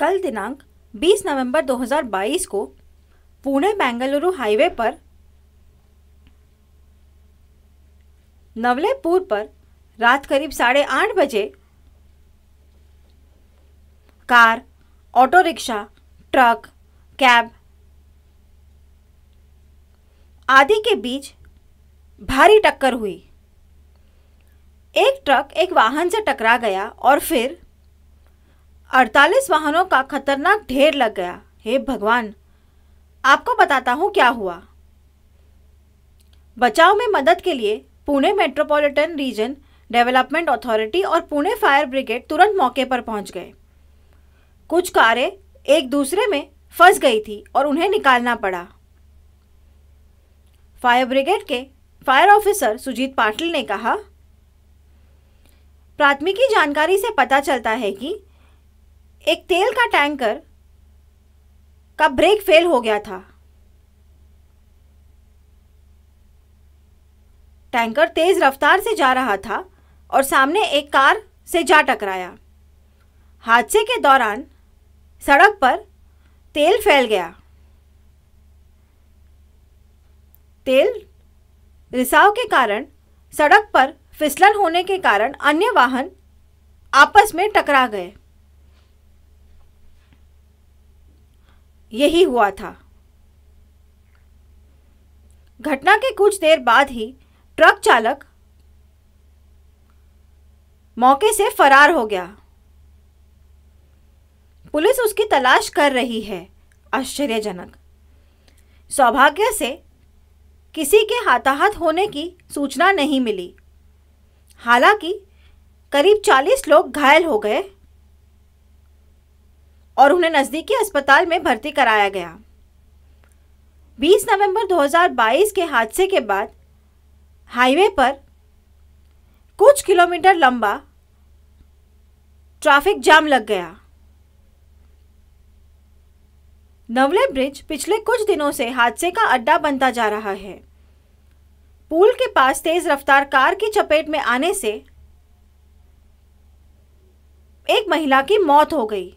कल दिनांक 20 नवंबर 2022 को पुणे बेंगलुरु हाईवे पर नवलेपुर पर रात करीब साढ़े आठ बजे car auto rickshaw truck cab आदि के बीच भारी टक्कर हुई एक ट्रक एक वाहन से टकरा गया और फिर अड़तालीस वाहनों का खतरनाक ढेर लग गया हे भगवान आपको बताता हूँ क्या हुआ बचाव में मदद के लिए Pune metropolitan region development authority और पुणे फायर ब्रिगेड तुरंत मौके पर पहुंच गए कुछ कारें एक दूसरे में फंस गई थी और उन्हें निकालना पड़ा फायर ब्रिगेड के फायर ऑफिसर सुजीत पाटिल ने कहा प्राथमिकी जानकारी से पता चलता है कि एक तेल का टैंकर का ब्रेक फेल हो गया था टैंकर तेज रफ्तार से जा रहा था और सामने एक कार से जा टकराया हादसे के दौरान सड़क पर तेल फैल गया तेल रिसाव के कारण सड़क पर फिसलन होने के कारण अन्य वाहन आपस में टकरा गए यही हुआ था घटना के कुछ देर बाद ही ट्रक चालक मौके से फरार हो गया पुलिस उसकी तलाश कर रही है आश्चर्यजनक सौभाग्य से किसी के हाथाहाथ होने की सूचना नहीं मिली हालांकि करीब 40 लोग घायल हो गए और उन्हें नज़दीकी अस्पताल में भर्ती कराया गया 20 नवंबर 2022 के हादसे के बाद हाईवे पर कुछ किलोमीटर लंबा ट्रैफिक जाम लग गया नवले ब्रिज पिछले कुछ दिनों से हादसे का अड्डा बनता जा रहा है पुल के पास तेज रफ्तार कार की चपेट में आने से एक महिला की मौत हो गई